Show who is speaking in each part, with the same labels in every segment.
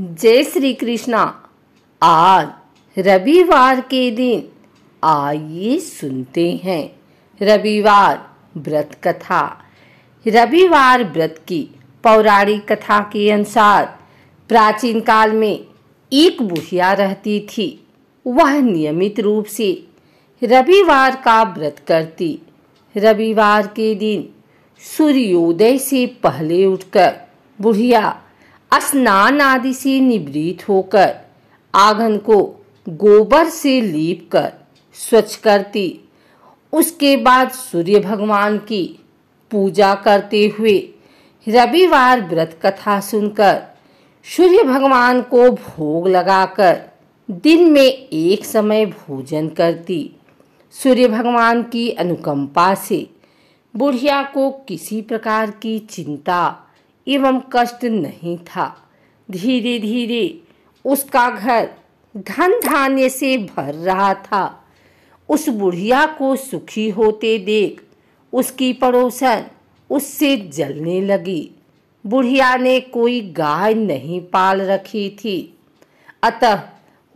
Speaker 1: जय श्री कृष्णा आज रविवार के दिन आइए सुनते हैं रविवार व्रत कथा रविवार व्रत की पौराणिक कथा के अनुसार प्राचीन काल में एक बुढ़िया रहती थी वह नियमित रूप से रविवार का व्रत करती रविवार के दिन सूर्योदय से पहले उठकर बुढ़िया स्नान आदि से निवृत्त होकर आंगन को गोबर से लीप कर स्वच्छ करती उसके बाद सूर्य भगवान की पूजा करते हुए रविवार व्रत कथा सुनकर सूर्य भगवान को भोग लगाकर दिन में एक समय भोजन करती सूर्य भगवान की अनुकंपा से बुढ़िया को किसी प्रकार की चिंता एवं कष्ट नहीं था धीरे धीरे उसका घर धन धान्य से भर रहा था उस बुढ़िया को सुखी होते देख उसकी पड़ोसन उससे जलने लगी बुढ़िया ने कोई गाय नहीं पाल रखी थी अतः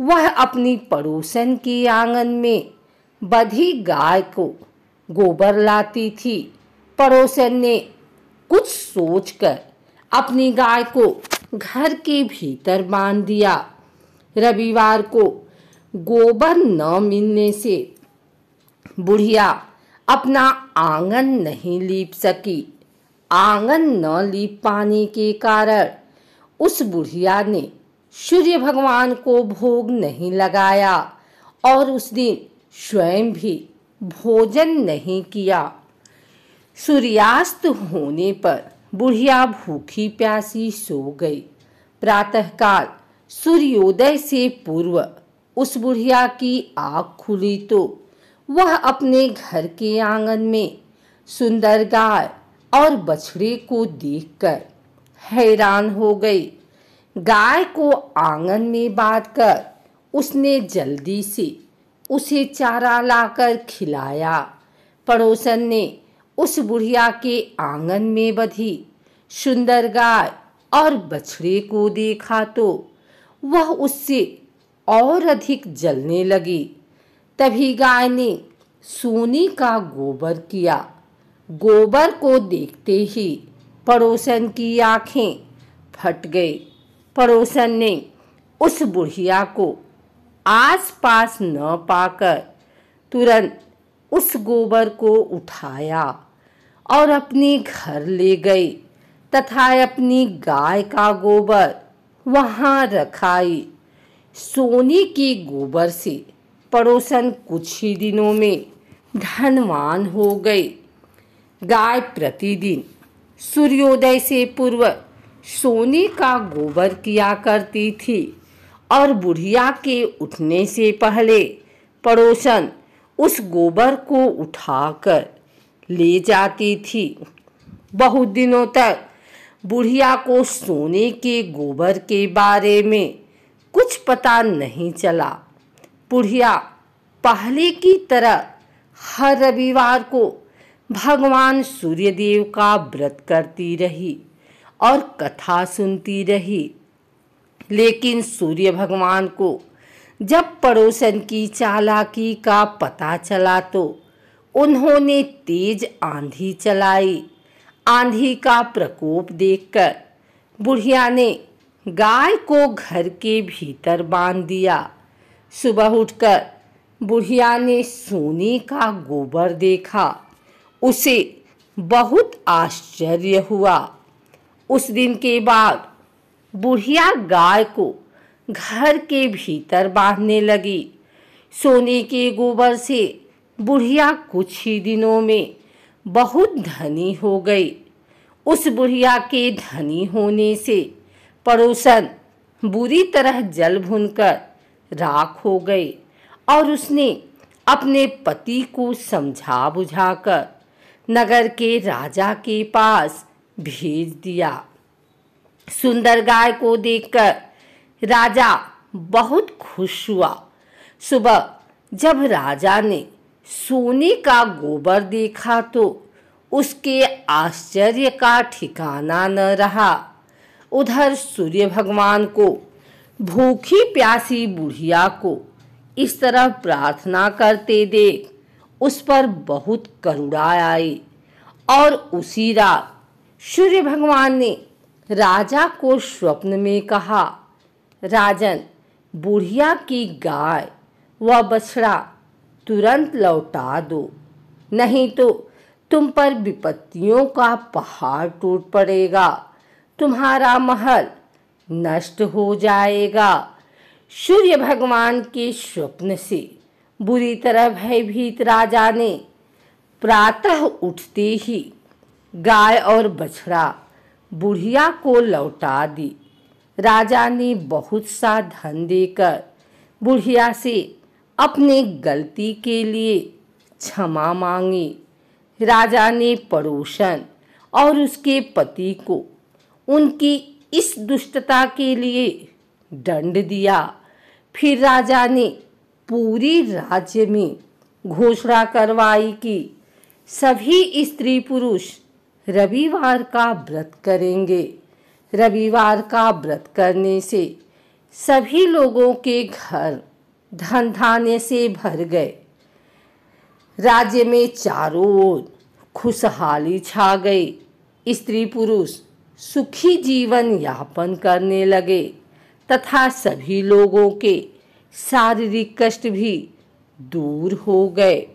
Speaker 1: वह अपनी पड़ोसन की आंगन में बधी गाय को गोबर लाती थी पड़ोसन ने कुछ सोचकर अपनी गाय को घर के भीतर बांध दिया रविवार को गोबर न मिलने से बुढ़िया अपना आंगन नहीं लीप सकी आंगन न लीप पाने के कारण उस बुढ़िया ने सूर्य भगवान को भोग नहीं लगाया और उस दिन स्वयं भी भोजन नहीं किया सूर्यास्त होने पर बुढ़िया भूखी प्यासी सो गई प्रातःकाल सूर्योदय से पूर्व उस बुढ़िया की आँख खुली तो वह अपने घर के आंगन में सुंदर गाय और बछड़े को देखकर हैरान हो गई गाय को आंगन में बांध कर उसने जल्दी से उसे चारा लाकर खिलाया पड़ोसन ने उस बुढ़िया के आंगन में बधी सुंदर गाय और बछड़े को देखा तो वह उससे और अधिक जलने लगी तभी गाय ने सोने का गोबर किया गोबर को देखते ही पड़ोसन की आंखें फट गई पड़ोसन ने उस बुढ़िया को आस पास न पाकर तुरंत उस गोबर को उठाया और अपने घर ले गई तथा अपनी गाय का गोबर वहाँ रखाई सोने के गोबर से पड़ोसन कुछ ही दिनों में धनवान हो गई गाय प्रतिदिन सूर्योदय से पूर्व सोने का गोबर किया करती थी और बुढ़िया के उठने से पहले पड़ोसन उस गोबर को उठाकर ले जाती थी बहुत दिनों तक बुढ़िया को सोने के गोबर के बारे में कुछ पता नहीं चला बुढ़िया पहले की तरह हर रविवार को भगवान सूर्यदेव का व्रत करती रही और कथा सुनती रही लेकिन सूर्य भगवान को जब पड़ोसन की चालाकी का पता चला तो उन्होंने तेज आंधी चलाई आंधी का प्रकोप देखकर बुढ़िया ने गाय को घर के भीतर बांध दिया सुबह उठकर बुढ़िया ने सोने का गोबर देखा उसे बहुत आश्चर्य हुआ उस दिन के बाद बुढ़िया गाय को घर के भीतर बांधने लगी सोने के गोबर से बुढ़िया कुछ ही दिनों में बहुत धनी हो गई उस बुढ़िया के धनी होने से पड़ोसन बुरी तरह जल भुनकर राख हो गई और उसने अपने पति को समझा बुझाकर नगर के राजा के पास भेज दिया सुंदर गाय को देखकर राजा बहुत खुश हुआ सुबह जब राजा ने सोने का गोबर देखा तो उसके आश्चर्य का ठिकाना न रहा उधर सूर्य भगवान को भूखी प्यासी बुढ़िया को इस तरह प्रार्थना करते देख उस पर बहुत करुणा आई और उसी रात सूर्य भगवान ने राजा को स्वप्न में कहा राजन बुढ़िया की गाय व बछड़ा तुरंत लौटा दो नहीं तो तुम पर विपत्तियों का पहाड़ टूट पड़ेगा तुम्हारा महल नष्ट हो जाएगा सूर्य भगवान के स्वप्न से बुरी तरह भयभीत राजा ने प्रातः उठते ही गाय और बछड़ा बुढ़िया को लौटा दी राजा ने बहुत सा धन देकर बुढ़िया से अपने गलती के लिए क्षमा मांगी राजा ने पड़ोसन और उसके पति को उनकी इस दुष्टता के लिए दंड दिया फिर राजा ने पूरी राज्य में घोषणा करवाई कि सभी स्त्री पुरुष रविवार का व्रत करेंगे रविवार का व्रत करने से सभी लोगों के घर धन धान्य से भर गए राज्य में चारों ओर खुशहाली छा गई स्त्री पुरुष सुखी जीवन यापन करने लगे तथा सभी लोगों के शारीरिक कष्ट भी दूर हो गए